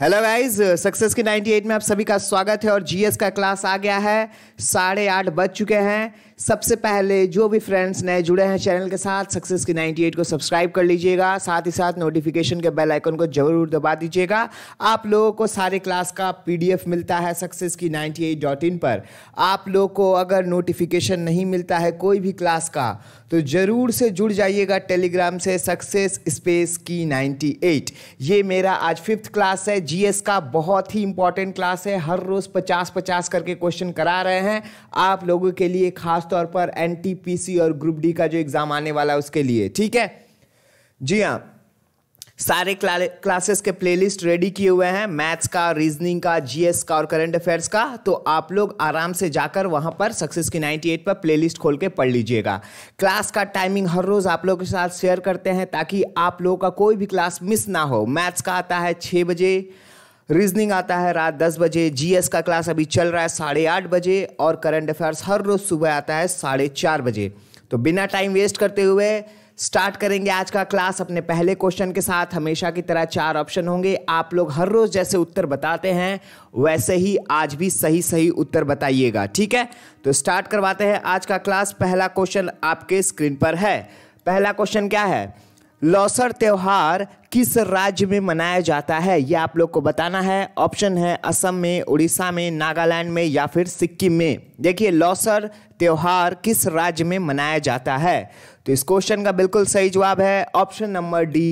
Hello guys success के 98 में आप सभी का स्वागत है और जीएस का क्लास आ गया है साढ़े आठ बज चुके हैं सबसे पहले जो भी फ्रेंड्स नए जुड़े हैं चैनल के साथ सक्सेस की 98 को सब्सक्राइब कर लीजिएगा साथ ही साथ नोटिफिकेशन के बेल आइकन को जरूर दबा दीजिएगा आप लोगों को सारे क्लास का पीडीएफ मिलता है सक्सेस की इन पर आप लोग को अगर नोटिफिकेशन नहीं मिलता है कोई भी क्लास का तो ज़रूर से जुड़ जाइएगा टेलीग्राम से सक्सेस स्पेस की एट ये मेरा आज फिफ्थ क्लास है जी का बहुत ही इंपॉर्टेंट क्लास है हर रोज़ पचास पचास करके क्वेश्चन करा रहे हैं आप लोगों के लिए खास खासतौर पर एन और ग्रुप डी का जो एग्ज़ाम आने वाला है उसके लिए ठीक है जी हाँ सारे क्लासेस के प्लेलिस्ट रेडी किए हुए हैं मैथ्स का रीजनिंग का जीएस का और करंट अफेयर्स का तो आप लोग आराम से जाकर वहां पर सक्सेस की 98 पर प्लेलिस्ट खोल के पढ़ लीजिएगा क्लास का टाइमिंग हर रोज़ आप लोगों के साथ शेयर करते हैं ताकि आप लोगों का कोई भी क्लास मिस ना हो मैथ्स का आता है छः बजे रीजनिंग आता है रात दस बजे जीएस का क्लास अभी चल रहा है साढ़े आठ बजे और करंट अफेयर्स हर रोज़ सुबह आता है साढ़े चार बजे तो बिना टाइम वेस्ट करते हुए स्टार्ट करेंगे आज का क्लास अपने पहले क्वेश्चन के साथ हमेशा की तरह चार ऑप्शन होंगे आप लोग हर रोज़ जैसे उत्तर बताते हैं वैसे ही आज भी सही सही उत्तर बताइएगा ठीक है तो स्टार्ट करवाते हैं आज का क्लास पहला क्वेश्चन आपके स्क्रीन पर है पहला क्वेश्चन क्या है लौसर त्यौहार किस राज्य में मनाया जाता है यह आप लोग को बताना है ऑप्शन है असम में उड़ीसा में नागालैंड में या फिर सिक्किम में देखिए लौसर त्यौहार किस राज्य में मनाया जाता है तो इस क्वेश्चन का बिल्कुल सही जवाब है ऑप्शन नंबर डी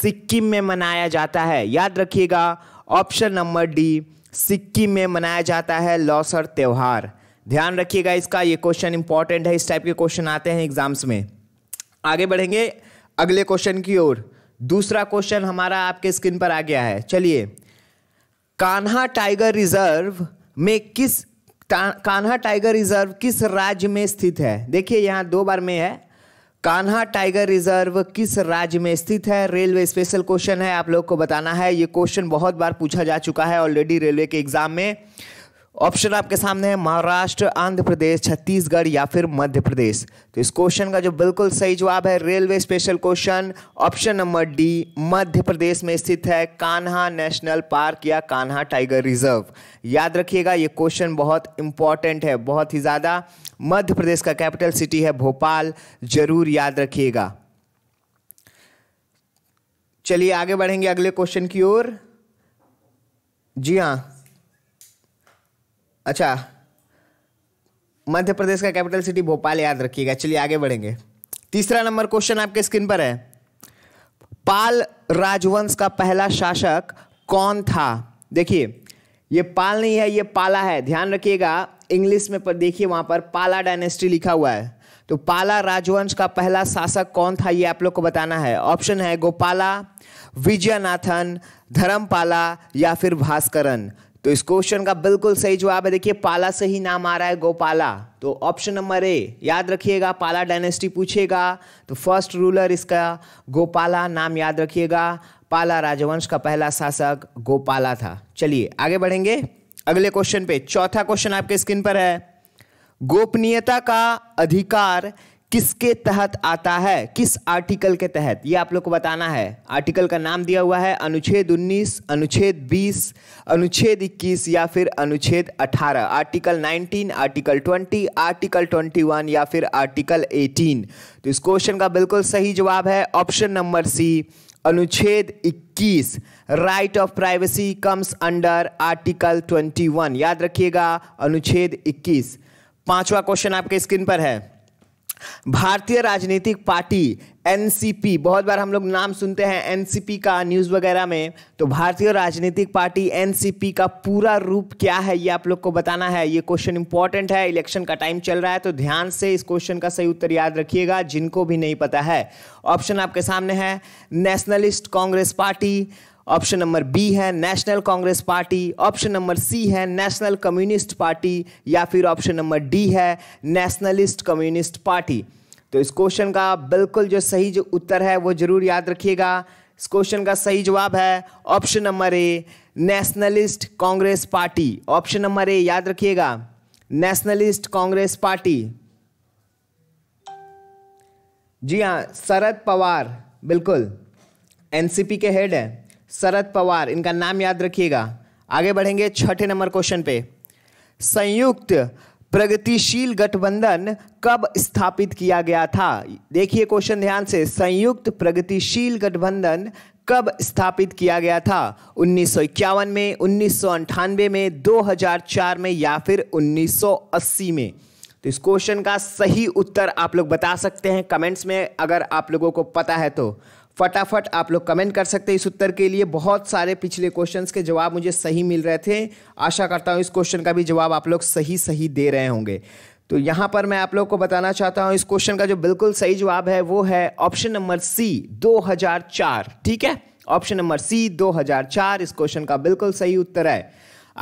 सिक्किम में मनाया जाता है याद रखिएगा ऑप्शन नंबर डी सिक्किम में मनाया जाता है लौसर त्यौहार ध्यान रखिएगा इसका ये क्वेश्चन इंपॉर्टेंट है इस टाइप के क्वेश्चन आते हैं एग्जाम्स में आगे बढ़ेंगे अगले क्वेश्चन की ओर दूसरा क्वेश्चन हमारा आपके स्क्रीन पर आ गया है चलिए कान्हा टाइगर रिजर्व में किस कान्हा टाइगर रिजर्व किस राज्य में स्थित है देखिए यहाँ दो बार में है कान्हा टाइगर रिजर्व किस राज्य में स्थित है रेलवे स्पेशल क्वेश्चन है आप लोग को बताना है ये क्वेश्चन बहुत बार पूछा जा चुका है ऑलरेडी रेलवे के एग्जाम में ऑप्शन आपके सामने है महाराष्ट्र आंध्र प्रदेश छत्तीसगढ़ या फिर मध्य प्रदेश तो इस क्वेश्चन का जो बिल्कुल सही जवाब है railway special question option number D Madhya Pradesh में स्थित है कान्हा नेशनल पार्क या कान्हा टाइगर रिजर्व याद रखिएगा ये क्वेश्चन बहुत इंपॉर्टेंट है बहुत ही ज़्यादा मध्य प्रदेश का कैपिटल सिटी है भोपाल जरूर याद रखिएगा चलिए आगे बढ़ेंगे अगले क्वेश्चन की ओर जी हाँ अच्छा मध्य प्रदेश का कैपिटल सिटी भोपाल याद रखिएगा चलिए आगे बढ़ेंगे तीसरा नंबर क्वेश्चन आपके स्क्रीन पर है पाल राजवंश का पहला शासक कौन था देखिए ये पाल नहीं है ये पाला है ध्यान रखिएगा इंग्लिश में पर देखिए वहां पर पाला डायनेस्टी लिखा हुआ है तो पाला राजवंश का पहला शासक कौन था ये आप लोग को बताना है ऑप्शन है गोपाला विजयनाथन धर्मपाला या फिर भास्करन तो इस क्वेश्चन का बिल्कुल सही जवाब है देखिए पाला से ही नाम आ रहा है गोपाला तो ऑप्शन नंबर ए याद रखिएगा पाला डायनेस्टी पूछेगा तो फर्स्ट रूलर इसका गोपाला नाम याद रखिएगा पाला राजवंश का पहला शासक गोपाला था चलिए आगे बढ़ेंगे अगले क्वेश्चन पे चौथा क्वेश्चन आपके स्क्रीन पर है गोपनीयता का अधिकार किसके तहत आता है किस आर्टिकल के तहत ये आप लोग को बताना है आर्टिकल का नाम दिया हुआ है अनुच्छेद 19, अनुच्छेद 20, अनुच्छेद 21 या फिर अनुच्छेद 18, आर्टिकल 19, आर्टिकल 20, आर्टिकल 21 या फिर आर्टिकल 18। तो इस क्वेश्चन का बिल्कुल सही जवाब है ऑप्शन नंबर सी अनुच्छेद 21 right of privacy comes under article twenty याद रखिएगा अनुच्छेद इक्कीस पांचवा क्वेश्चन आपके स्क्रीन पर है भारतीय राजनीतिक पार्टी एनसीपी बहुत बार हम लोग नाम सुनते हैं एनसीपी का न्यूज़ वगैरह में तो भारतीय राजनीतिक पार्टी एनसीपी का पूरा रूप क्या है ये आप लोग को बताना है ये क्वेश्चन इंपॉर्टेंट है इलेक्शन का टाइम चल रहा है तो ध्यान से इस क्वेश्चन का सही उत्तर याद रखिएगा जिनको भी नहीं पता है ऑप्शन आपके सामने है Nationalist Congress Party option number B है National Congress Party option number C है नेशनल कम्युनिस्ट पार्टी या फिर ऑप्शन नंबर डी है नेशनलिस्ट कम्युनिस्ट पार्टी तो इस क्वेश्चन का बिल्कुल जो सही जो उत्तर है वो जरूर याद रखिएगा इस क्वेश्चन का सही जवाब है option number A Nationalist Congress Party option number A याद रखिएगा नेशनलिस्ट कांग्रेस पार्टी जी हाँ शरद पवार बिल्कुल एनसीपी के हेड है शरद पवार इनका नाम याद रखिएगा आगे बढ़ेंगे छठे नंबर क्वेश्चन पे संयुक्त प्रगतिशील गठबंधन कब स्थापित किया गया था देखिए क्वेश्चन ध्यान से संयुक्त प्रगतिशील गठबंधन कब स्थापित किया गया था उन्नीस में उन्नीस में 2004 में या फिर 1980 में तो इस क्वेश्चन का सही उत्तर आप लोग बता सकते हैं कमेंट्स में अगर आप लोगों को पता है तो फटाफट आप लोग कमेंट कर सकते हैं इस उत्तर के लिए बहुत सारे पिछले क्वेश्चंस के जवाब मुझे सही मिल रहे थे आशा करता हूँ इस क्वेश्चन का भी जवाब आप लोग सही सही दे रहे होंगे तो यहाँ पर मैं आप लोग को बताना चाहता हूँ इस क्वेश्चन का जो बिल्कुल सही जवाब है वो है ऑप्शन नंबर सी दो ठीक है ऑप्शन नंबर सी दो इस क्वेश्चन का बिल्कुल सही उत्तर है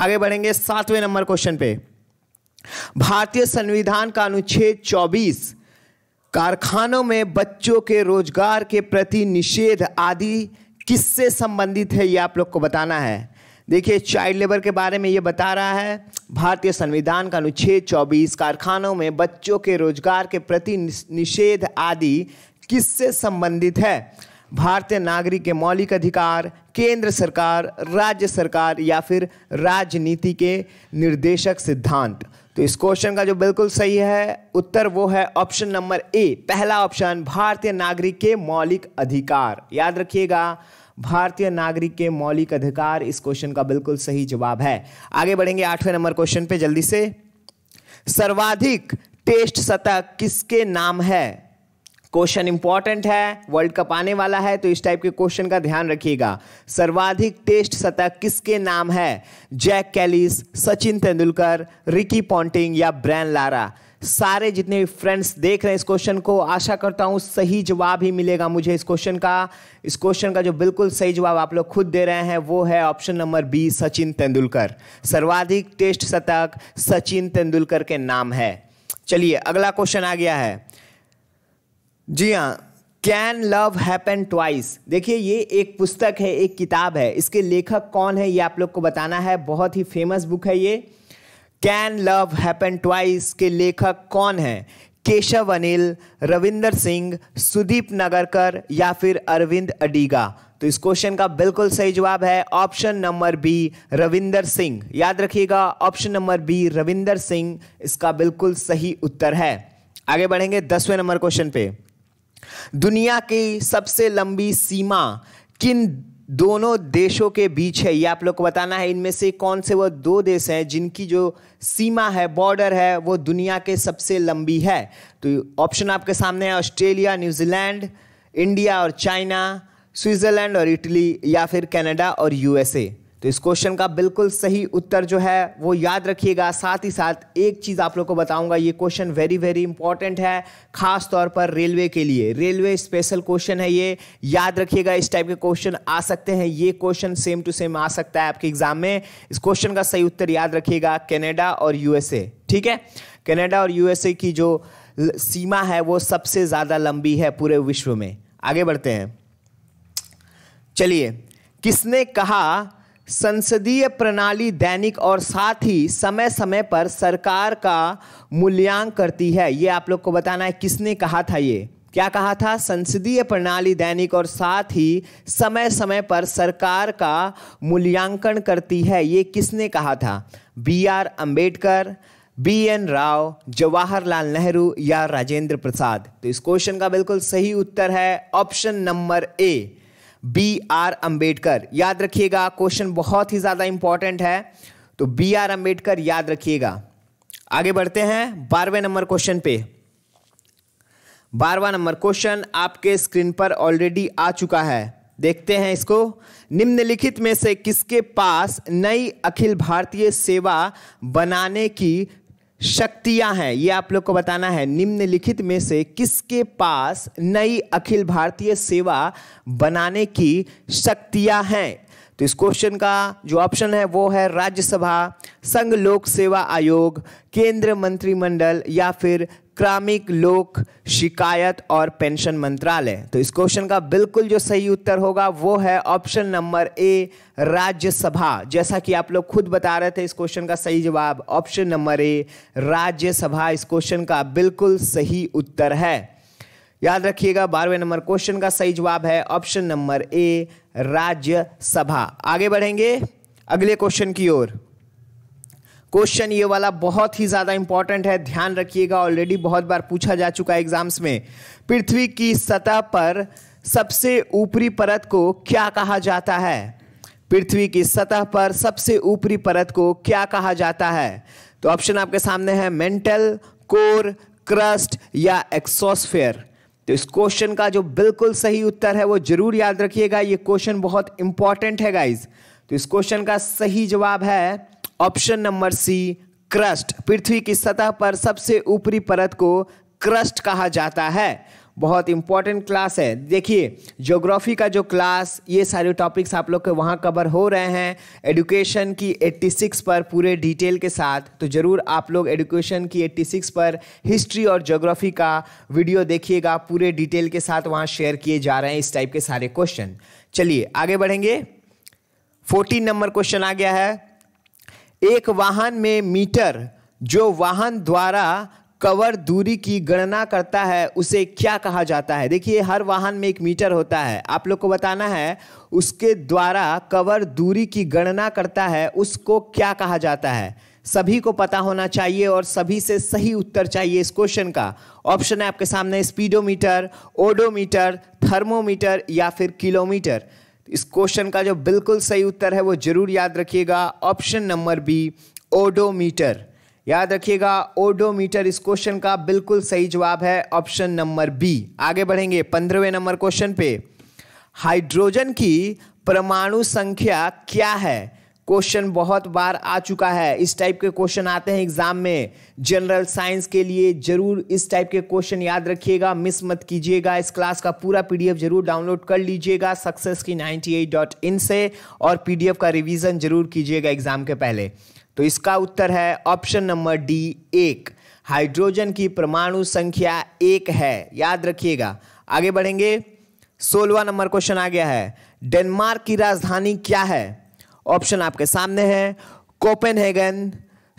आगे बढ़ेंगे सातवें नंबर क्वेश्चन पे भारतीय संविधान का अनुच्छेद चौबीस कारखानों में बच्चों के रोजगार के प्रति निषेध आदि किससे संबंधित है ये आप लोग को बताना है देखिए चाइल्ड लेबर के बारे में ये बता रहा है भारतीय संविधान का अनुच्छेद 24 कारखानों में बच्चों के रोजगार के प्रति निषेध आदि किससे संबंधित है भारतीय नागरिक के मौलिक अधिकार केंद्र सरकार राज्य सरकार या फिर राजनीति के निर्देशक सिद्धांत तो इस क्वेश्चन का जो बिल्कुल सही है उत्तर वो है ऑप्शन नंबर ए पहला ऑप्शन भारतीय नागरिक के मौलिक अधिकार याद रखिएगा भारतीय नागरिक के मौलिक अधिकार इस क्वेश्चन का बिल्कुल सही जवाब है आगे बढ़ेंगे आठवें नंबर क्वेश्चन पे जल्दी से सर्वाधिक टेस्ट शतक किसके नाम है क्वेश्चन इंपॉर्टेंट है वर्ल्ड कप आने वाला है तो इस टाइप के क्वेश्चन का ध्यान रखिएगा सर्वाधिक टेस्ट शतक किसके नाम है Jack Kallis Sachin Tendulkar Ricky Ponting या ब्रैन लारा सारे जितने भी फ्रेंड्स देख रहे हैं इस क्वेश्चन को आशा करता हूँ सही जवाब ही मिलेगा मुझे इस क्वेश्चन का इस क्वेश्चन का जो बिल्कुल सही जवाब आप लोग खुद दे रहे हैं वो है option number B Sachin Tendulkar सर्वाधिक टेस्ट शतक सचिन तेंदुलकर के नाम है चलिए अगला क्वेश्चन आ गया है जी हाँ कैन लव हैपन ट्वाइस देखिए ये एक पुस्तक है एक किताब है इसके लेखक कौन है ये आप लोग को बताना है बहुत ही फेमस बुक है ये कैन लव हैपन ट्वाइस के लेखक कौन है केशव अनिल रविंदर सिंह सुदीप नगरकर या फिर अरविंद अडीगा तो इस क्वेश्चन का बिल्कुल सही जवाब है option number B Ravinder Singh याद रखिएगा option number B Ravinder Singh इसका बिल्कुल सही उत्तर है आगे बढ़ेंगे दसवें नंबर क्वेश्चन पे दुनिया की सबसे लंबी सीमा किन दोनों देशों के बीच है ये आप लोग को बताना है इनमें से कौन से वो दो देश हैं जिनकी जो सीमा है बॉर्डर है वो दुनिया के सबसे लंबी है तो ऑप्शन आपके सामने है ऑस्ट्रेलिया न्यूजीलैंड इंडिया और चाइना स्विट्ज़रलैंड और इटली या फिर कनाडा और यूएसए तो इस क्वेश्चन का बिल्कुल सही उत्तर जो है वो याद रखिएगा साथ ही साथ एक चीज़ आप लोग को बताऊंगा ये क्वेश्चन वेरी वेरी इंपॉर्टेंट है खास तौर पर रेलवे के लिए रेलवे स्पेशल क्वेश्चन है ये याद रखिएगा इस टाइप के क्वेश्चन आ सकते हैं ये क्वेश्चन सेम टू सेम आ सकता है आपके एग्जाम में इस क्वेश्चन का सही उत्तर याद रखिएगा कैनेडा और यूएसए ठीक है कैनेडा और यूएसए की जो सीमा है वो सबसे ज़्यादा लंबी है पूरे विश्व में आगे बढ़ते हैं चलिए किसने कहा संसदीय प्रणाली दैनिक और साथ ही समय समय पर सरकार का मूल्यांक करती है ये आप लोग को बताना है किसने कहा था ये क्या कहा था संसदीय प्रणाली दैनिक और साथ ही समय समय पर सरकार का मूल्यांकन करती है ये किसने कहा था B R Ambedkar B N Rao Jawaharlal Nehru या राजेंद्र प्रसाद तो इस क्वेश्चन का बिल्कुल सही उत्तर है option number A B R Ambedkar याद रखिएगा क्वेश्चन बहुत ही ज़्यादा इंपॉर्टेंट है तो बी आर अंबेडकर याद रखिएगा आगे बढ़ते हैं बारहवें नंबर क्वेश्चन पे बारहवा नंबर क्वेश्चन आपके स्क्रीन पर ऑलरेडी आ चुका है देखते हैं इसको निम्नलिखित में से किसके पास नई अखिल भारतीय सेवा बनाने की शक्तियां हैं ये आप लोग को बताना है निम्नलिखित में से किसके पास नई अखिल भारतीय सेवा बनाने की शक्तियां हैं तो इस क्वेश्चन का जो ऑप्शन है वो है राज्यसभा संघ लोक सेवा आयोग केंद्र मंत्रिमंडल या फिर क्रमिक लोक शिकायत और पेंशन मंत्रालय तो इस क्वेश्चन का बिल्कुल जो सही उत्तर होगा वो है ऑप्शन नंबर ए राज्यसभा जैसा कि आप लोग खुद बता रहे थे इस क्वेश्चन का सही जवाब ऑप्शन नंबर ए राज्यसभा इस क्वेश्चन का बिल्कुल सही उत्तर है याद रखिएगा बारहवें नंबर क्वेश्चन का सही जवाब है ऑप्शन नंबर ए राज्यसभा आगे बढ़ेंगे अगले क्वेश्चन की ओर क्वेश्चन ये वाला बहुत ही ज़्यादा इंपॉर्टेंट है ध्यान रखिएगा ऑलरेडी बहुत बार पूछा जा चुका है एग्जाम्स में पृथ्वी की सतह पर सबसे ऊपरी परत को क्या कहा जाता है पृथ्वी की सतह पर सबसे ऊपरी परत को क्या कहा जाता है तो ऑप्शन आपके सामने है मेंटल कोर क्रस्ट या एक्सोस्फेयर तो इस क्वेश्चन का जो बिल्कुल सही उत्तर है वो जरूर याद रखिएगा ये क्वेश्चन बहुत इंपॉर्टेंट है गाइज तो इस क्वेश्चन का सही जवाब है ऑप्शन नंबर सी क्रस्ट पृथ्वी की सतह पर सबसे ऊपरी परत को क्रस्ट कहा जाता है बहुत इंपॉर्टेंट क्लास है देखिए ज्योग्राफी का जो क्लास ये सारे टॉपिक्स आप लोग के वहाँ कवर हो रहे हैं एडुकेशन की 86 पर पूरे डिटेल के साथ तो ज़रूर आप लोग एडुकेशन की 86 पर हिस्ट्री और ज्योग्राफी का वीडियो देखिएगा पूरे डिटेल के साथ वहाँ शेयर किए जा रहे हैं इस टाइप के सारे क्वेश्चन चलिए आगे बढ़ेंगे फोर्टीन नंबर क्वेश्चन आ गया है एक वाहन में मीटर जो वाहन द्वारा कवर दूरी की गणना करता है उसे क्या कहा जाता है देखिए हर वाहन में एक मीटर होता है आप लोग को बताना है उसके द्वारा कवर दूरी की गणना करता है उसको क्या कहा जाता है सभी को पता होना चाहिए और सभी से सही उत्तर चाहिए इस क्वेश्चन का ऑप्शन है आपके सामने स्पीडोमीटर ओडोमीटर थर्मोमीटर या फिर किलोमीटर इस क्वेश्चन का जो बिल्कुल सही उत्तर है वो जरूर याद रखिएगा ऑप्शन नंबर बी ओडोमीटर याद रखिएगा ओडोमीटर इस क्वेश्चन का बिल्कुल सही जवाब है ऑप्शन नंबर बी आगे बढ़ेंगे पंद्रहवें नंबर क्वेश्चन पे हाइड्रोजन की परमाणु संख्या क्या है क्वेश्चन बहुत बार आ चुका है इस टाइप के क्वेश्चन आते हैं एग्जाम में जनरल साइंस के लिए जरूर इस टाइप के क्वेश्चन याद रखिएगा मिस मत कीजिएगा इस क्लास का पूरा पीडीएफ जरूर डाउनलोड कर लीजिएगा सक्सेस की नाइन्टी से और पीडीएफ का रिवीजन जरूर कीजिएगा एग्जाम के पहले तो इसका उत्तर है ऑप्शन नंबर डी एक हाइड्रोजन की परमाणु संख्या एक है याद रखिएगा आगे बढ़ेंगे सोलवा नंबर क्वेश्चन आ गया है डेनमार्क की राजधानी क्या है ऑप्शन आपके सामने है कोपेनहेगन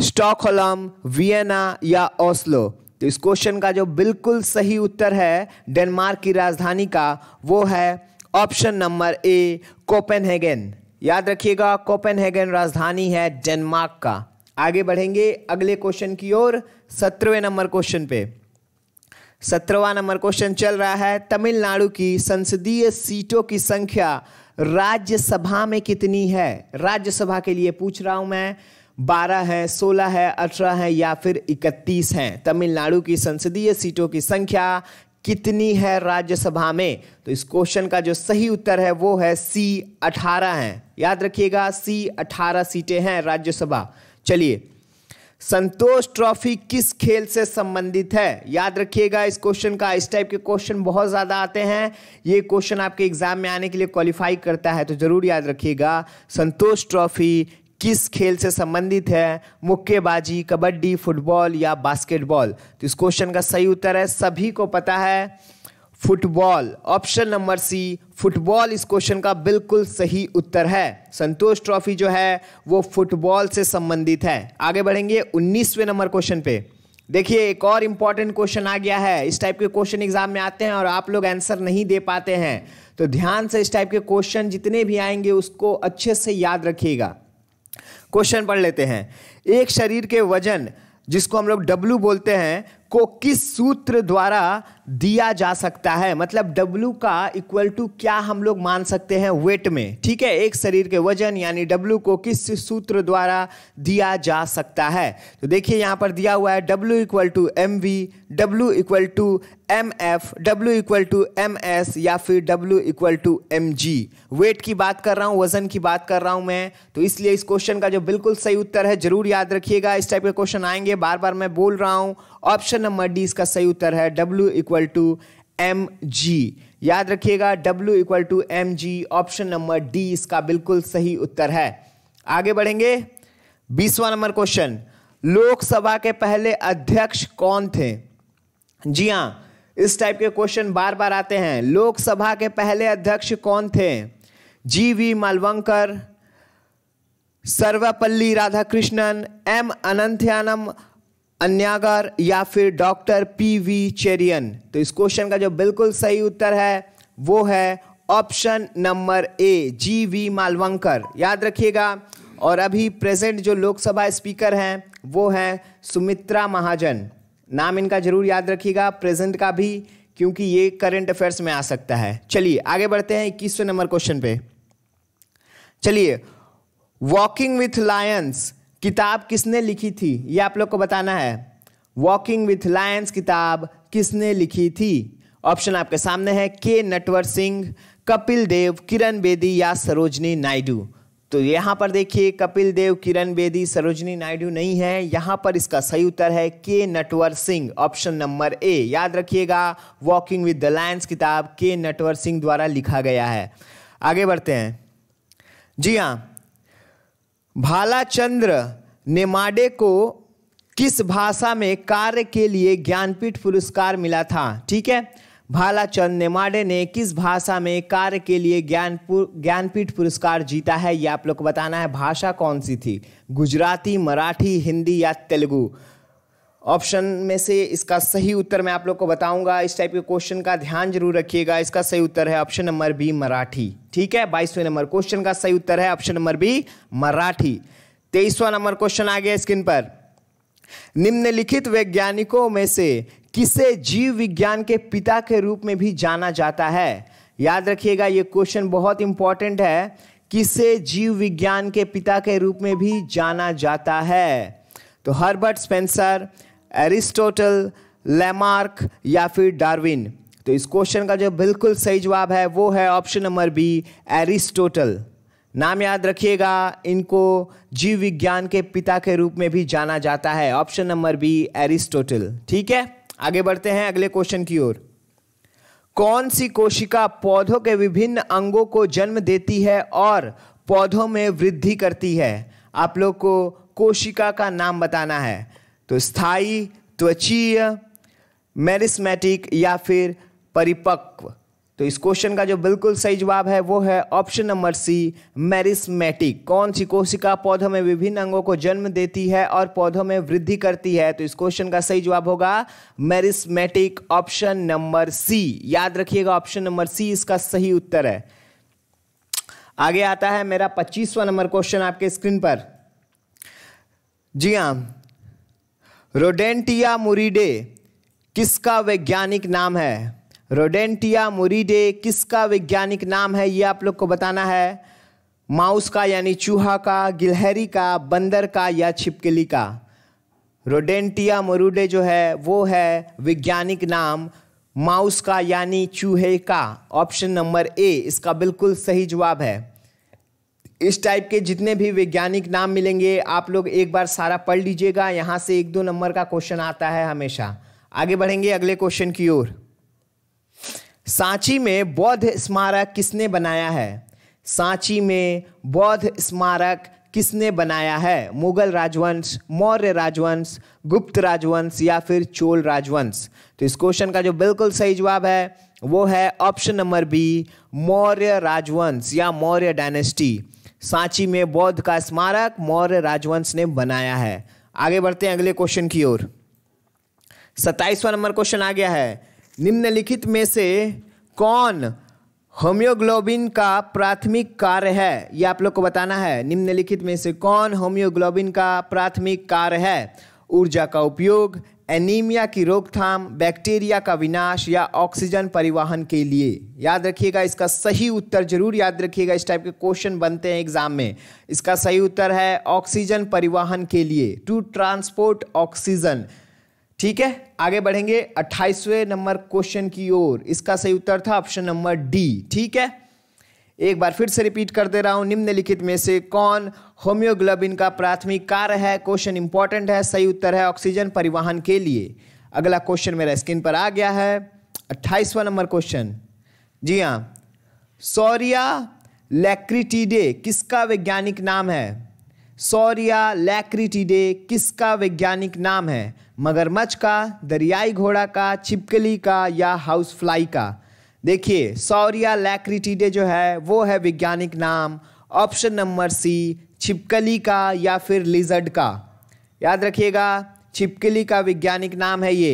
स्टॉकहोलम वियना या ओस्लो तो इस क्वेश्चन का जो बिल्कुल सही उत्तर है डेनमार्क की राजधानी का वो है ऑप्शन नंबर ए कोपेनहेगन याद रखिएगा कोपेनहेगन राजधानी है डेनमार्क का आगे बढ़ेंगे अगले क्वेश्चन की ओर सत्रहवें नंबर क्वेश्चन पे सत्रहवा नंबर क्वेश्चन चल रहा है तमिलनाडु की संसदीय सीटों की संख्या राज्यसभा में कितनी है राज्यसभा के लिए पूछ रहा हूं मैं बारह है सोलह है अठारह है या फिर इकतीस है तमिलनाडु की संसदीय सीटों की संख्या कितनी है राज्यसभा में तो इस क्वेश्चन का जो सही उत्तर है वो है सी अठारह है याद रखिएगा सी अठारह सीटें हैं राज्यसभा चलिए संतोष ट्रॉफी किस खेल से संबंधित है याद रखिएगा इस क्वेश्चन का इस टाइप के क्वेश्चन बहुत ज़्यादा आते हैं ये क्वेश्चन आपके एग्जाम में आने के लिए क्वालिफाई करता है तो ज़रूर याद रखिएगा संतोष ट्रॉफी किस खेल से संबंधित है मुक्केबाजी कबड्डी फुटबॉल या बास्केटबॉल तो इस क्वेश्चन का सही उत्तर है सभी को पता है football option number C football इस क्वेश्चन का बिल्कुल सही उत्तर है संतोष ट्रॉफी जो है वो फुटबॉल से संबंधित है आगे बढ़ेंगे उन्नीसवें नंबर क्वेश्चन पे देखिए एक और इम्पॉर्टेंट क्वेश्चन आ गया है इस टाइप के क्वेश्चन एग्जाम में आते हैं और आप लोग आंसर नहीं दे पाते हैं तो ध्यान से इस टाइप के क्वेश्चन जितने भी आएंगे उसको अच्छे से याद रखिएगा क्वेश्चन पढ़ लेते हैं एक शरीर के वजन जिसको हम लोग डब्लू बोलते हैं को किस सूत्र द्वारा दिया जा सकता है मतलब W का इक्वल टू क्या हम लोग मान सकते हैं वेट में ठीक है एक शरीर के वजन यानी W को किस सूत्र द्वारा दिया जा सकता है तो देखिए यहाँ पर दिया हुआ है W equal to M V W equal to M F W equal to M S या फिर W equal to M G weight की बात कर रहा हूँ वजन की बात कर रहा हूँ मैं तो इसलिए इस क्वेश्चन का जो बिल्कुल सही उत्तर है जरूर याद रखिएगा इस टाइप के क्वेश्चन आएंगे बार बार मैं बोल रहा हूँ ऑप्शन नंबर डी इसका सही उत्तर है W equal to M G याद रखिएगा W equal to M G option number D इसका बिल्कुल सही उत्तर है आगे बढ़ेंगे बीसवा नंबर क्वेश्चन लोकसभा के पहले अध्यक्ष कौन थे जी हाँ इस टाइप के क्वेश्चन बार बार आते हैं लोकसभा के पहले अध्यक्ष कौन थे G V Mavalankar Sarvepalli Radhakrishnan M Ananthasayanam Ayyangar या फिर डॉक्टर पी वी चेरियन तो इस क्वेश्चन का जो बिल्कुल सही उत्तर है वो है option number A G V Mavalankar याद रखिएगा और अभी प्रेजेंट जो लोकसभा स्पीकर हैं वो हैं सुमित्रा महाजन नाम इनका जरूर याद रखिएगा प्रेजेंट का भी क्योंकि ये करंट अफेयर्स में आ सकता है चलिए आगे बढ़ते हैं इक्कीसवें नंबर क्वेश्चन पे चलिए वॉकिंग विथ लायंस किताब किसने लिखी थी ये आप लोग को बताना है वॉकिंग विथ लायंस किताब किसने लिखी थी ऑप्शन आपके सामने है के नटवर सिंह कपिल देव किरण बेदी या सरोजनी नायडू तो यहाँ पर देखिए कपिल देव किरण बेदी सरोजनी नायडू नहीं है यहाँ पर इसका सही उत्तर है K Natwar Singh option number A याद रखिएगा वॉकिंग विद द लायंस किताब के नटवर सिंह द्वारा लिखा गया है आगे बढ़ते हैं जी हाँ भालाचंद्र नेमाडे को किस भाषा में कार्य के लिए ज्ञानपीठ पुरस्कार मिला था ठीक है भालाचंद नेमाडे ने किस भाषा में कार्य के लिए ज्ञान ज्ञानपीठ पुरस्कार जीता है ये आप लोग को बताना है भाषा कौन सी थी गुजराती मराठी हिंदी या तेलुगु ऑप्शन में से इसका सही उत्तर मैं आप लोग को बताऊंगा इस टाइप के क्वेश्चन का ध्यान जरूर रखिएगा इसका सही उत्तर है ऑप्शन नंबर बी मराठी ठीक है बाईसवें नंबर क्वेश्चन का सही उत्तर है ऑप्शन नंबर बी मराठी तेईसवा नंबर क्वेश्चन आ गया स्क्रीन पर निम्नलिखित वैज्ञानिकों में से किसे जीव विज्ञान के पिता के रूप में भी जाना जाता है याद रखिएगा ये क्वेश्चन बहुत इंपॉर्टेंट है किसे जीव विज्ञान के पिता के रूप में भी जाना जाता है तो हर्बर्ट स्पेंसर एरिस्टोटल लेमार्क या फिर डार्विन तो इस क्वेश्चन का जो बिल्कुल सही जवाब है वो है ऑप्शन नंबर बी एरिस्टोटल नाम याद रखिएगा इनको जीव विज्ञान के पिता के रूप में भी जाना जाता है ऑप्शन नंबर बी एरिस्टोटल ठीक है आगे बढ़ते हैं अगले क्वेश्चन की ओर कौन सी कोशिका पौधों के विभिन्न अंगों को जन्म देती है और पौधों में वृद्धि करती है आप लोग को कोशिका का नाम बताना है तो स्थायी त्वचीय मेरिस्मेटिक या फिर परिपक्व तो इस क्वेश्चन का जो बिल्कुल सही जवाब है वो है ऑप्शन नंबर सी मैरिस्मेटिक कौन सी कोशिका पौधों में विभिन्न अंगों को जन्म देती है और पौधों में वृद्धि करती है तो इस क्वेश्चन का सही जवाब होगा मैरिस्मेटिक ऑप्शन नंबर सी याद रखिएगा ऑप्शन नंबर सी इसका सही उत्तर है आगे आता है मेरा पच्चीसवा नंबर क्वेश्चन आपके स्क्रीन पर जी हाँ रोडेंटिया मुरीडे किसका वैज्ञानिक नाम है रोडेंटिया मुरीडे किसका वैज्ञानिक नाम है ये आप लोग को बताना है माउस का यानी चूहा का गिलहरी का बंदर का या छिपकली का रोडेंटिया मुरूडे जो है वो है वैज्ञानिक नाम माउस का यानी चूहे का ऑप्शन नंबर ए इसका बिल्कुल सही जवाब है इस टाइप के जितने भी वैज्ञानिक नाम मिलेंगे आप लोग एक बार सारा पढ़ लीजिएगा यहाँ से एक दो नंबर का क्वेश्चन आता है हमेशा आगे बढ़ेंगे अगले क्वेश्चन की ओर सांची में बौद्ध स्मारक किसने बनाया है सांची में बौद्ध स्मारक किसने बनाया है मुगल राजवंश मौर्य राजवंश गुप्त राजवंश या फिर चोल राजवंश तो इस क्वेश्चन का जो बिल्कुल सही जवाब है वो है ऑप्शन नंबर बी मौर्य राजवंश या मौर्य डायनेस्टी सांची में बौद्ध का स्मारक मौर्य राजवंश ने बनाया है आगे बढ़ते हैं अगले क्वेश्चन की ओर सत्ताईसवां नंबर क्वेश्चन आ गया है निम्नलिखित में से कौन होम्योग्लोबिन का प्राथमिक कार्य है यह आप लोग को बताना है निम्नलिखित में से कौन होम्योग्लोबिन का प्राथमिक कार्य है ऊर्जा का उपयोग एनीमिया की रोकथाम बैक्टीरिया का विनाश या ऑक्सीजन परिवहन के लिए याद रखिएगा इसका सही उत्तर जरूर याद रखिएगा इस टाइप के क्वेश्चन बनते हैं एग्जाम में इसका सही उत्तर है ऑक्सीजन परिवहन के लिए टू ट्रांसपोर्ट ऑक्सीजन ठीक है आगे बढ़ेंगे अट्ठाईसवें नंबर क्वेश्चन की ओर इसका सही उत्तर था ऑप्शन नंबर डी ठीक है एक बार फिर से रिपीट कर दे रहा हूँ निम्नलिखित में से कौन होम्योग्लोबिन का प्राथमिक कार्य है क्वेश्चन इंपॉर्टेंट है सही उत्तर है ऑक्सीजन परिवहन के लिए अगला क्वेश्चन मेरा स्क्रीन पर आ गया है अट्ठाईसवा नंबर क्वेश्चन जी हाँ सौरिया लैक्रिटीडे किसका वैज्ञानिक नाम है सौरिया लैक्रिटीडे किसका वैज्ञानिक नाम है मगरमच्छ का दरियाई घोड़ा का छिपकली का या हाउस फ्लाई का देखिए सौरिया लैक्रिटीडे जो है वो है वैज्ञानिक नाम ऑप्शन नंबर सी छिपकली का या फिर लिजर्ड का याद रखिएगा छिपकली का वैज्ञानिक नाम है ये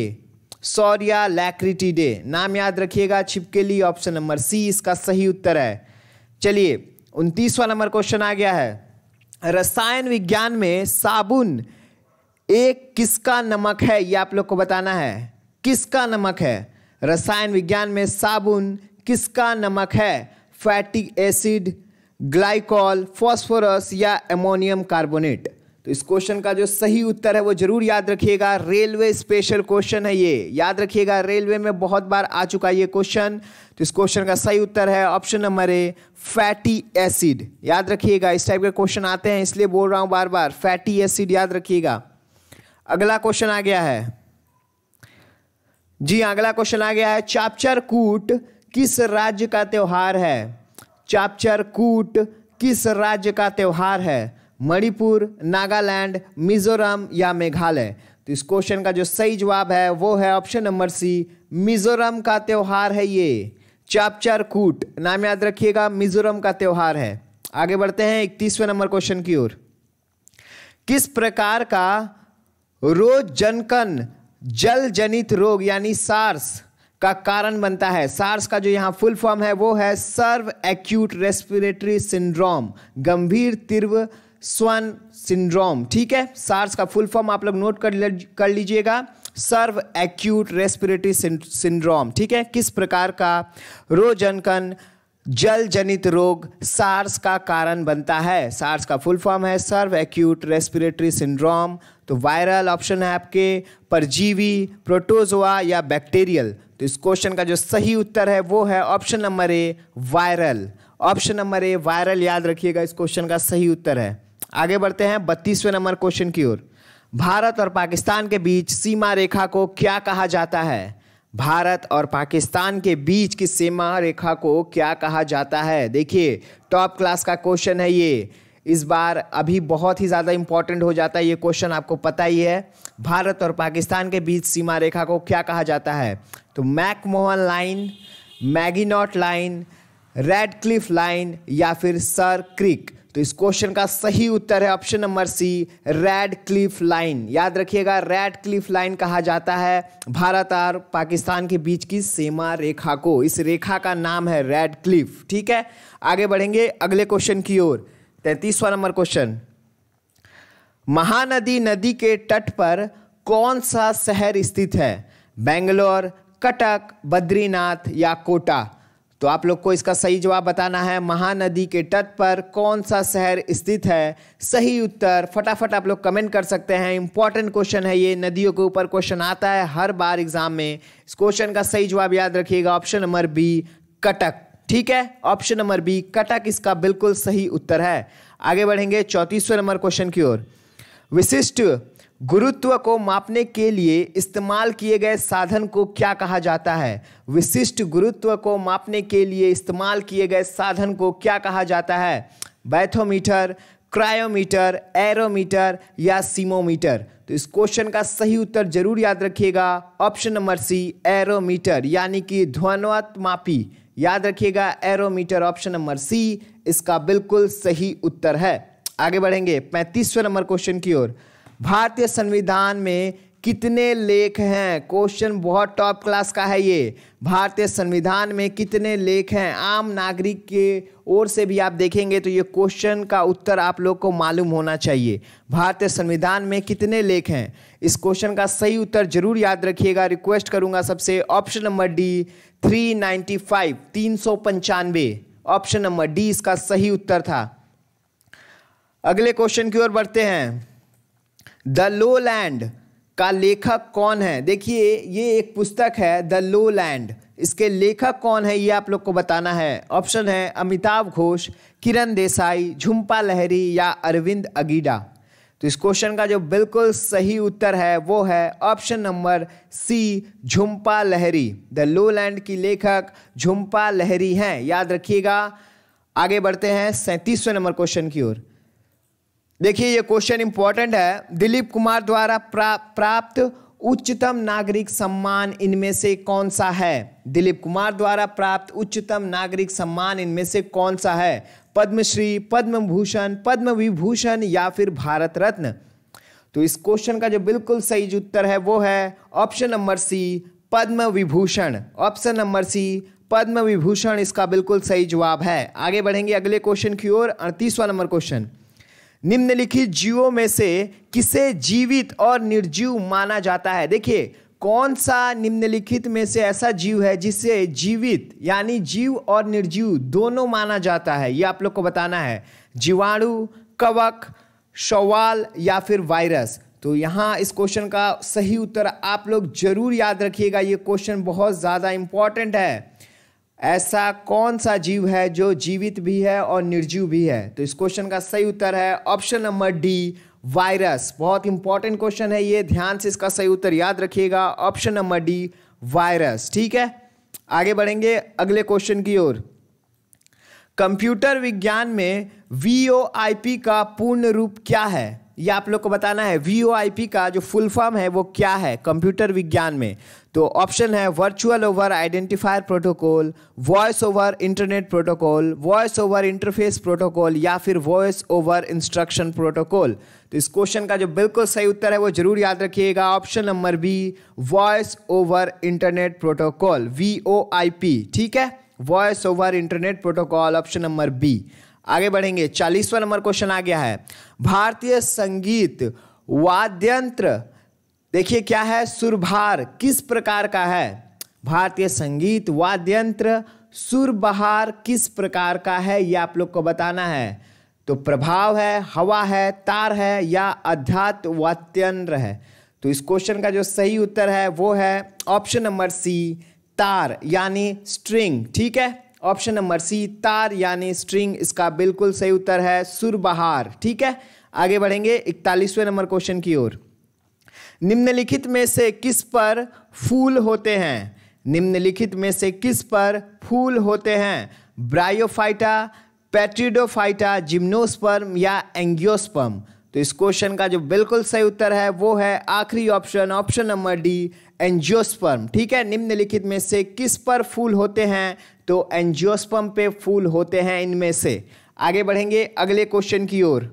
सौरिया लैक्रिटीडे नाम याद रखिएगा छिपकली ऑप्शन नंबर सी इसका सही उत्तर है चलिए उनतीसवा नंबर क्वेश्चन आ गया है रसायन विज्ञान में साबुन एक किसका नमक है ये आप लोग को बताना है किसका नमक है रसायन विज्ञान में साबुन किसका नमक है फैटिक एसिड ग्लाइकॉल फॉस्फोरस या एमोनियम कार्बोनेट तो इस क्वेश्चन का जो सही उत्तर है वो जरूर याद रखिएगा रेलवे स्पेशल क्वेश्चन है ये याद रखिएगा रेलवे में बहुत बार आ चुका है ये क्वेश्चन तो इस क्वेश्चन का सही उत्तर है option number A fatty acid याद रखिएगा इस टाइप के क्वेश्चन आते हैं इसलिए बोल रहा हूँ बार बार फैटी एसिड याद रखिएगा अगला क्वेश्चन आ गया है जी अगला क्वेश्चन आ गया है चापचर कूट किस राज्य का त्यौहार है चापचर कूट किस राज्य का त्यौहार है मणिपुर नागालैंड मिजोरम या मेघालय तो इस क्वेश्चन का जो सही जवाब है वो है ऑप्शन नंबर सी मिजोरम का त्यौहार है ये चापचर कूट नाम याद रखिएगा मिजोरम का त्यौहार है आगे बढ़ते हैं इकतीसवें नंबर क्वेश्चन की ओर किस प्रकार का रोज जनकन जल जनित रोग यानी सार्स का कारण बनता है सार्स का जो यहाँ फुल फॉर्म है वो है सर्व एक्यूट रेस्पिरेटरी सिंड्रोम गंभीर तीव्र स्वन सिंड्रोम ठीक है सार्स का फुल फॉर्म आप लोग नोट कर कर लीजिएगा सर्व एक्यूट रेस्पिरेटरी सिंड्रोम ठीक है किस प्रकार का रोजनकन जल जनित रोग सार्स का कारण बनता है सार्स का फुल फॉर्म है सर्व एक्यूट रेस्पिरेटरी सिंड्रोम तो वायरल ऑप्शन है आपके परजीवी प्रोटोजोआ या बैक्टीरियल तो इस क्वेश्चन का जो सही उत्तर है वो है option number A viral option number A viral याद रखिएगा इस क्वेश्चन का सही उत्तर है आगे बढ़ते हैं बत्तीसवें नंबर क्वेश्चन की ओर भारत और पाकिस्तान के बीच सीमा रेखा को क्या कहा जाता है भारत और पाकिस्तान के बीच की सीमा रेखा को क्या कहा जाता है देखिए टॉप क्लास का क्वेश्चन है ये इस बार अभी बहुत ही ज़्यादा इम्पॉर्टेंट हो जाता है ये क्वेश्चन आपको पता ही है भारत और पाकिस्तान के बीच सीमा रेखा को क्या कहा जाता है तो McMahon line Maginot line Radcliffe line या फिर सर क्रिक तो इस क्वेश्चन का सही उत्तर है option number C Radcliffe line याद रखिएगा रेड क्लिफ लाइन कहा जाता है भारत और पाकिस्तान के बीच की सीमा रेखा को इस रेखा का नाम है रेड क्लिफ ठीक है आगे बढ़ेंगे अगले क्वेश्चन की ओर तैंतीसवा नंबर क्वेश्चन महानदी नदी के तट पर कौन सा शहर स्थित है बेंगलोर कटक बद्रीनाथ या कोटा तो आप लोग को इसका सही जवाब बताना है महानदी के तट पर कौन सा शहर स्थित है सही उत्तर फटाफट आप लोग कमेंट कर सकते हैं इंपॉर्टेंट क्वेश्चन है ये नदियों के ऊपर क्वेश्चन आता है हर बार एग्जाम में इस क्वेश्चन का सही जवाब याद रखिएगा ऑप्शन नंबर बी कटक ठीक है ऑप्शन नंबर बी कटक इसका बिल्कुल सही उत्तर है आगे बढ़ेंगे चौतीसवें नंबर क्वेश्चन की ओर विशिष्ट गुरुत्व को मापने के लिए इस्तेमाल किए गए साधन को क्या कहा जाता है विशिष्ट गुरुत्व को मापने के लिए इस्तेमाल किए गए साधन को क्या कहा जाता है बैथोमीटर क्रायोमीटर एरोमीटर या सीमोमीटर तो इस क्वेश्चन का सही उत्तर जरूर याद रखिएगा ऑप्शन नंबर सी एरोमीटर यानी कि ध्वनवत मापी याद रखिएगा एरोमीटर ऑप्शन नंबर सी इसका बिल्कुल सही उत्तर है आगे बढ़ेंगे पैंतीसवें नंबर क्वेश्चन की ओर भारतीय संविधान में कितने लेख हैं क्वेश्चन बहुत टॉप क्लास का है ये भारतीय संविधान में कितने लेख हैं आम नागरिक के ओर से भी आप देखेंगे तो ये क्वेश्चन का उत्तर आप लोग को मालूम होना चाहिए भारतीय संविधान में कितने लेख हैं इस क्वेश्चन का सही उत्तर जरूर याद रखिएगा रिक्वेस्ट करूंगा सबसे option number D three ninety five तीन सौ पंचानवे ऑप्शन नंबर डी इसका सही उत्तर था अगले क्वेश्चन की ओर बढ़ते हैं द लो लैंड का लेखक कौन है देखिए ये एक पुस्तक है द लो लैंड इसके लेखक कौन है ये आप लोग को बताना है ऑप्शन है अमिताभ घोष किरण देसाई झुम्पा लहरी या अरविंद अगीडा तो इस क्वेश्चन का जो बिल्कुल सही उत्तर है वो है option number C Jhumpa Lahiri the lowland की लेखक झुम्पा लहरी हैं याद रखिएगा आगे बढ़ते हैं सैंतीसवें नंबर क्वेश्चन की ओर देखिए ये क्वेश्चन इंपॉर्टेंट है दिलीप कुमार द्वारा प्रा, प्राप्त उच्चतम नागरिक सम्मान इनमें से कौन सा है दिलीप कुमार द्वारा प्राप्त उच्चतम नागरिक सम्मान इनमें से कौन सा है पद्मश्री पद्म भूषण पद्म विभूषण या फिर भारत रत्न तो इस क्वेश्चन का जो बिल्कुल सही उत्तर है वो है option number C Padma Vibhushan option number C Padma Vibhushan इसका बिल्कुल सही जवाब है आगे बढ़ेंगे अगले क्वेश्चन की ओर अड़तीसवां नंबर क्वेश्चन निम्नलिखित जीवों में से किसे जीवित और निर्जीव माना जाता है देखिए कौन सा निम्नलिखित में से ऐसा जीव है जिसे जीवित यानी जीव और निर्जीव दोनों माना जाता है ये आप लोग को बताना है जीवाणु कवक शवाल या फिर वायरस तो यहाँ इस क्वेश्चन का सही उत्तर आप लोग जरूर याद रखिएगा ये क्वेश्चन बहुत ज़्यादा इम्पॉर्टेंट है ऐसा कौन सा जीव है जो जीवित भी है और निर्जीव भी है तो इस क्वेश्चन का सही उत्तर है ऑप्शन नंबर डी वायरस बहुत इंपॉर्टेंट क्वेश्चन है ये ध्यान से इसका सही उत्तर याद रखिएगा ऑप्शन नंबर डी वायरस ठीक है आगे बढ़ेंगे अगले क्वेश्चन की ओर कंप्यूटर विज्ञान में वी का पूर्ण रूप क्या है यह आप लोग को बताना है वी का जो फुल फॉर्म है वो क्या है कंप्यूटर विज्ञान में तो ऑप्शन है virtual over identifier protocol voice over internet protocol voice over interface protocol या फिर वॉइस ओवर इंस्ट्रक्शन प्रोटोकॉल तो इस क्वेश्चन का जो बिल्कुल सही उत्तर है वो जरूर याद रखिएगा option number B voice over internet protocol V O I P ठीक है voice over internet protocol option number B आगे बढ़ेंगे चालीसवा नंबर क्वेश्चन आ गया है भारतीय संगीत वाद्यंत्र देखिए क्या है सुरभार किस प्रकार का है भारतीय संगीत वाद्य यंत्र सुरबहार किस प्रकार का है यह आप लोग को बताना है तो प्रभाव है हवा है तार है या अध्यात्म वात्यंत्र है तो इस क्वेश्चन का जो सही उत्तर है वो है ऑप्शन नंबर सी तार यानी स्ट्रिंग ठीक है ऑप्शन नंबर सी तार यानी स्ट्रिंग इसका बिल्कुल सही उत्तर है सुरबहार ठीक है आगे बढ़ेंगे इकतालीसवें नंबर क्वेश्चन की ओर निम्नलिखित में से किस पर फूल होते हैं निम्नलिखित में से किस पर फूल होते हैं ब्रायोफाइटा पैट्रिडोफाइटा जिम्नोस्पर्म या एंगियोस्पर्म तो इस क्वेश्चन का जो बिल्कुल सही उत्तर है वो है आखिरी option option number D angiosperm ठीक है निम्नलिखित में से किस पर फूल होते हैं तो एंजियोस्पर्म पे फूल होते हैं इनमें से आगे बढ़ेंगे अगले क्वेश्चन की ओर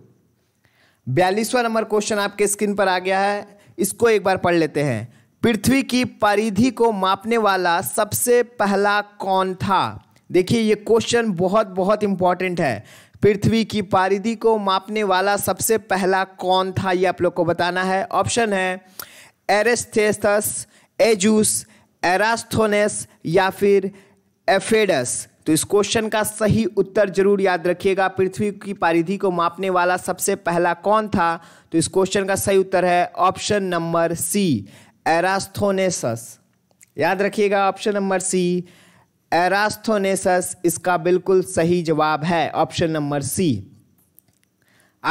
बयालीसवा नंबर क्वेश्चन आपके स्क्रीन पर आ गया है इसको एक बार पढ़ लेते हैं पृथ्वी की परिधि को मापने वाला सबसे पहला कौन था देखिए ये क्वेश्चन बहुत बहुत इंपॉर्टेंट है पृथ्वी की परिधि को मापने वाला सबसे पहला कौन था ये आप लोग को बताना है ऑप्शन है एरेस्थेस्थस एजूस एरास्थोनेस या फिर एफेडस तो इस क्वेश्चन का सही उत्तर जरूर याद रखिएगा पृथ्वी की परिधि को मापने वाला सबसे पहला कौन था तो इस क्वेश्चन का सही उत्तर है ऑप्शन नंबर सी एरास्थोनेसस याद रखिएगा ऑप्शन नंबर सी एरास्थोनेसस इसका बिल्कुल सही जवाब है ऑप्शन नंबर सी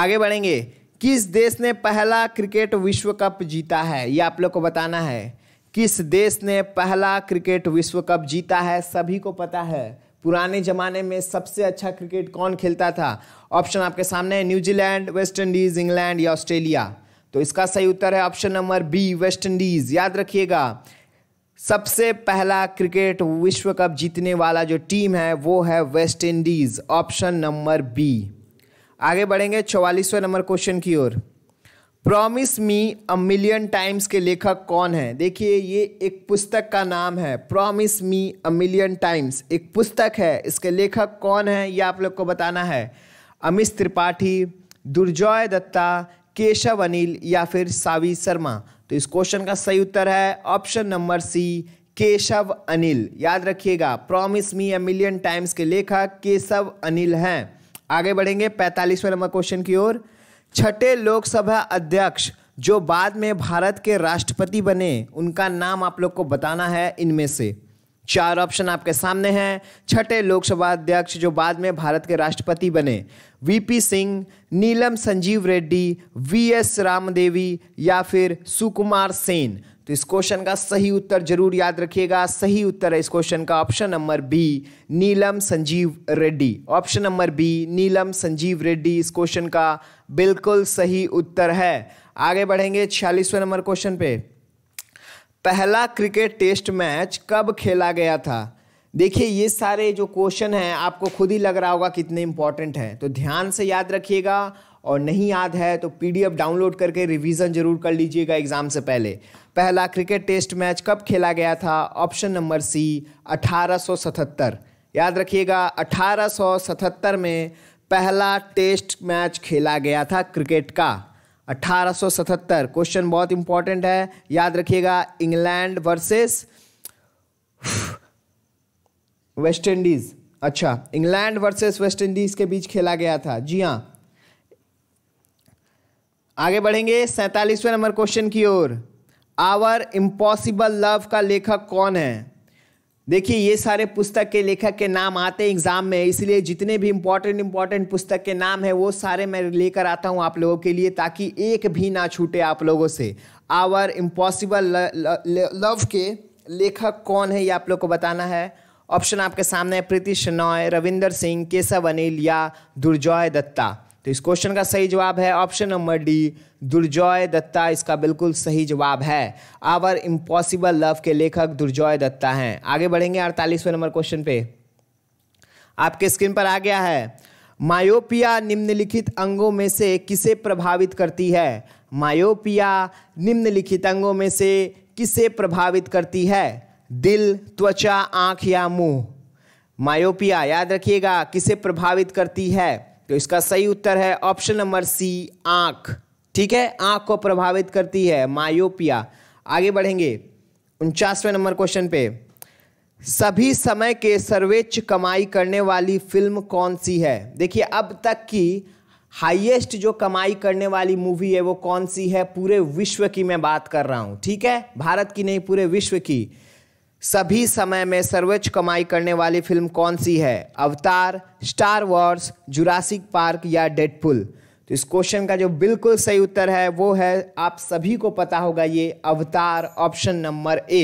आगे बढ़ेंगे किस देश ने पहला क्रिकेट विश्व कप जीता है ये आप लोग को बताना है किस देश ने पहला क्रिकेट विश्व कप जीता है सभी को पता है पुराने ज़माने में सबसे अच्छा क्रिकेट कौन खेलता था ऑप्शन आपके सामने है न्यूजीलैंड वेस्ट इंडीज़ इंग्लैंड या ऑस्ट्रेलिया तो इसका सही उत्तर है option number B West Indies याद रखिएगा सबसे पहला क्रिकेट विश्व कप जीतने वाला जो टीम है वो है West Indies option number B आगे बढ़ेंगे चौवालीसवें नंबर क्वेश्चन की ओर promise me a million times के लेखक कौन है देखिए ये एक पुस्तक का नाम है promise me a million times एक पुस्तक है इसके लेखक कौन है ये आप लोग को बताना है अमित त्रिपाठी दुर्जॉय दत्ता केशव अनिल या फिर सावी शर्मा तो इस क्वेश्चन का सही उत्तर है option number C Keshav Anil याद रखिएगा promise me a million times के लेखक केशव अनिल हैं आगे बढ़ेंगे पैंतालीसवें नंबर क्वेश्चन की ओर छठे लोकसभा अध्यक्ष जो बाद में भारत के राष्ट्रपति बने उनका नाम आप लोग को बताना है इनमें से चार ऑप्शन आपके सामने हैं छठे लोकसभा अध्यक्ष जो बाद में भारत के राष्ट्रपति बने वीपी सिंह नीलम संजीव रेड्डी वी एस रामदेवी या फिर सुकुमार सेन तो इस क्वेश्चन का सही उत्तर जरूर याद रखिएगा सही उत्तर है इस क्वेश्चन का option number B Neelam Sanjiva Reddy option number B Neelam Sanjiva Reddy इस क्वेश्चन का बिल्कुल सही उत्तर है आगे बढ़ेंगे छियालीसवें नंबर क्वेश्चन पे पहला क्रिकेट टेस्ट मैच कब खेला गया था देखिए ये सारे जो क्वेश्चन हैं आपको खुद ही लग रहा होगा कितने इंपॉर्टेंट हैं तो ध्यान से याद रखिएगा और नहीं याद है तो पीडीएफ डाउनलोड करके रिवीजन जरूर कर लीजिएगा एग्ज़ाम से पहले पहला क्रिकेट टेस्ट मैच कब खेला गया था ऑप्शन नंबर सी 1877 याद रखिएगा 1877 में पहला टेस्ट मैच खेला गया था क्रिकेट का 1877 क्वेश्चन बहुत इंपॉर्टेंट है याद रखिएगा इंग्लैंड वर्सेस वेस्ट इंडीज़ अच्छा इंग्लैंड वर्सेस वेस्ट इंडीज़ के बीच खेला गया था जी हाँ आगे बढ़ेंगे सैंतालीसवें नंबर क्वेश्चन की ओर आवर इम्पॉसिबल लव का लेखक कौन है देखिए ये सारे पुस्तक के लेखक के नाम आते हैं एग्जाम में इसलिए जितने भी इम्पोर्टेंट इम्पॉर्टेंट पुस्तक के नाम है वो सारे मैं लेकर आता हूँ आप लोगों के लिए ताकि एक भी ना छूटे आप लोगों से आवर इम्पॉसिबल लव के लेखक कौन है ये आप लोग को बताना है ऑप्शन आपके सामने है प्रीति शनॉय रविंदर सिंह केशव अनिल या दुर्जॉय दत्ता तो इस क्वेश्चन का सही जवाब है option number D Durjoy Datta इसका बिल्कुल सही जवाब है आवर इम्पॉसिबल लव के लेखक दुर्जॉय दत्ता हैं आगे बढ़ेंगे अड़तालीसवें नंबर क्वेश्चन पे आपके स्क्रीन पर आ गया है मायोपिया निम्नलिखित अंगों में से किसे प्रभावित करती है मायोपिया निम्नलिखित अंगों में से किसे प्रभावित करती है दिल त्वचा आंख या मुंह मायोपिया याद रखिएगा किसे प्रभावित करती है तो इसका सही उत्तर है ऑप्शन नंबर सी आंख ठीक है आंख को प्रभावित करती है मायोपिया आगे बढ़ेंगे उनचासवें नंबर क्वेश्चन पे सभी समय के सर्वोच्च कमाई करने वाली फिल्म कौन सी है देखिए अब तक की हाईएस्ट जो कमाई करने वाली मूवी है वो कौन सी है पूरे विश्व की मैं बात कर रहा हूँ ठीक है भारत की नहीं पूरे विश्व की सभी समय में सर्वोच्च कमाई करने वाली फिल्म कौन सी है Avatar Star Wars Jurassic Park या डेडपुल तो इस क्वेश्चन का जो बिल्कुल सही उत्तर है वो है आप सभी को पता होगा ये अवतार ऑप्शन नंबर ए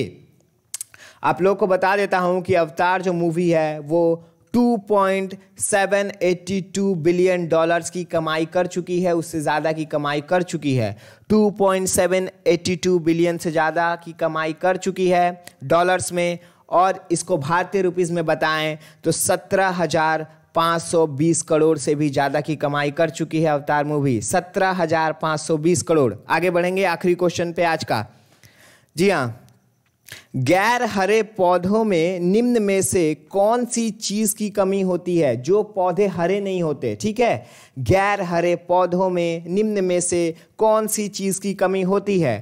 आप लोग को बता देता हूँ कि अवतार जो मूवी है वो 2.782 बिलियन डॉलर्स की कमाई कर चुकी है उससे ज़्यादा की कमाई कर चुकी है 2.782 बिलियन से ज़्यादा की कमाई कर चुकी है डॉलर्स में और इसको भारतीय रुपीज़ में बताएं तो सत्रह हज़ार बीस करोड़ से भी ज़्यादा की कमाई कर चुकी है अवतार मूवी 17,520 करोड़ आगे बढ़ेंगे आखिरी क्वेश्चन पे आज का जी हाँ गैर हरे पौधों में निम्न में से कौन सी चीज़ की कमी होती है जो पौधे हरे नहीं होते ठीक है गैर हरे पौधों में निम्न में से कौन सी चीज़ की कमी होती है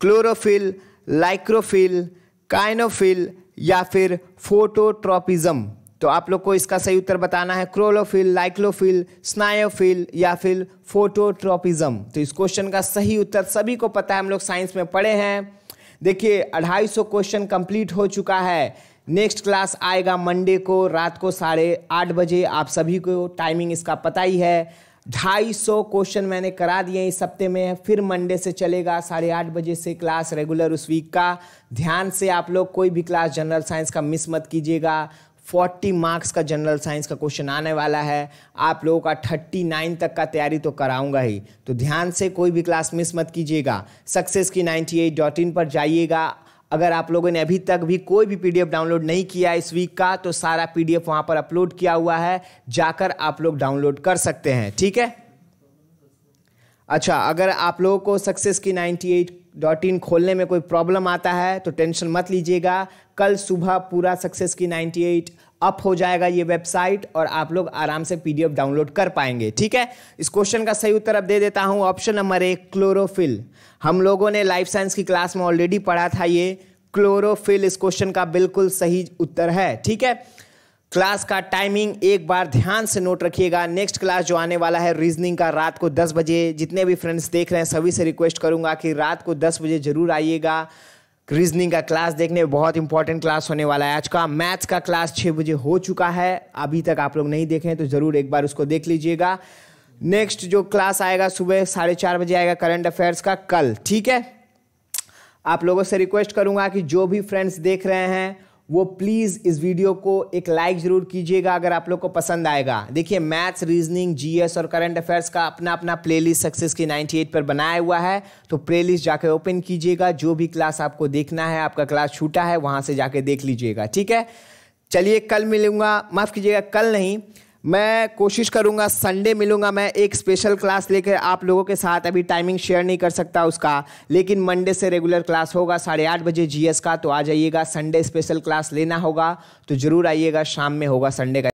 क्लोरोफिल लाइक्रोफिल काइनोफिल या फिर फोटोट्रोपिज्म तो आप लोग को इसका सही उत्तर बताना है क्रोलोफिल लाइक्लोफिल स्नायोफिल या फिर फोटोट्रोपिज्म तो इस क्वेश्चन का सही उत्तर सभी को पता है हम लोग साइंस में पढ़े हैं देखिए अढ़ाई सौ क्वेश्चन कंप्लीट हो चुका है नेक्स्ट क्लास आएगा मंडे को रात को साढ़े आठ बजे आप सभी को टाइमिंग इसका पता ही है ढाई सौ क्वेश्चन मैंने करा दिए इस हफ्ते में फिर मंडे से चलेगा साढ़े आठ बजे से क्लास रेगुलर उस वीक का ध्यान से आप लोग कोई भी क्लास जनरल साइंस का मिस मत कीजिएगा 40 मार्क्स का जनरल साइंस का क्वेश्चन आने वाला है आप लोगों का 39 तक का तैयारी तो कराऊंगा ही तो ध्यान से कोई भी क्लास मिस मत कीजिएगा सक्सेस की नाइन्टी पर जाइएगा अगर आप लोगों ने अभी तक भी कोई भी पीडीएफ डाउनलोड नहीं किया इस वीक का तो सारा पीडीएफ वहां पर अपलोड किया हुआ है जाकर आप लोग डाउनलोड कर सकते हैं ठीक है अच्छा अगर आप लोगों को सक्सेस की नाइन्टी एट डॉट इन खोलने में कोई प्रॉब्लम आता है तो टेंशन मत लीजिएगा कल सुबह पूरा सक्सेस की 98 अप हो जाएगा ये वेबसाइट और आप लोग आराम से पीडीएफ डाउनलोड कर पाएंगे ठीक है इस क्वेश्चन का सही उत्तर अब दे देता हूँ ऑप्शन नंबर एक क्लोरोफिल हम लोगों ने लाइफ साइंस की क्लास में ऑलरेडी पढ़ा था ये क्लोरोफिल इस क्वेश्चन का बिल्कुल सही उत्तर है ठीक है क्लास का टाइमिंग एक बार ध्यान से नोट रखिएगा नेक्स्ट क्लास जो आने वाला है रीजनिंग का रात को 10 बजे जितने भी फ्रेंड्स देख रहे हैं सभी से रिक्वेस्ट करूंगा कि रात को 10 बजे जरूर आइएगा रीजनिंग का क्लास देखने में बहुत इंपॉर्टेंट क्लास होने वाला है आज का मैथ्स का क्लास छः बजे हो चुका है अभी तक आप लोग नहीं देखें तो ज़रूर एक बार उसको देख लीजिएगा नेक्स्ट जो क्लास आएगा सुबह साढ़े चार बजे आएगा करंट अफेयर्स का कल ठीक है आप लोगों से रिक्वेस्ट करूंगा कि जो भी फ्रेंड्स देख रहे हैं वो प्लीज़ इस वीडियो को एक लाइक ज़रूर कीजिएगा अगर आप लोग को पसंद आएगा देखिए मैथ्स रीजनिंग जीएस और करंट अफेयर्स का अपना अपना प्लेलिस्ट सक्सेस की 98 पर बनाया हुआ है तो प्लेलिस्ट जाके ओपन कीजिएगा जो भी क्लास आपको देखना है आपका क्लास छूटा है वहाँ से जाके देख लीजिएगा ठीक है चलिए कल मिलूंगा माफ़ कीजिएगा कल नहीं मैं कोशिश करूंगा संडे मिलूंगा मैं एक स्पेशल क्लास लेकर आप लोगों के साथ अभी टाइमिंग शेयर नहीं कर सकता उसका लेकिन मंडे से रेगुलर क्लास होगा साढ़े आठ बजे जीएस का तो आ जाइएगा संडे स्पेशल क्लास लेना होगा तो ज़रूर आइएगा शाम में होगा संडे का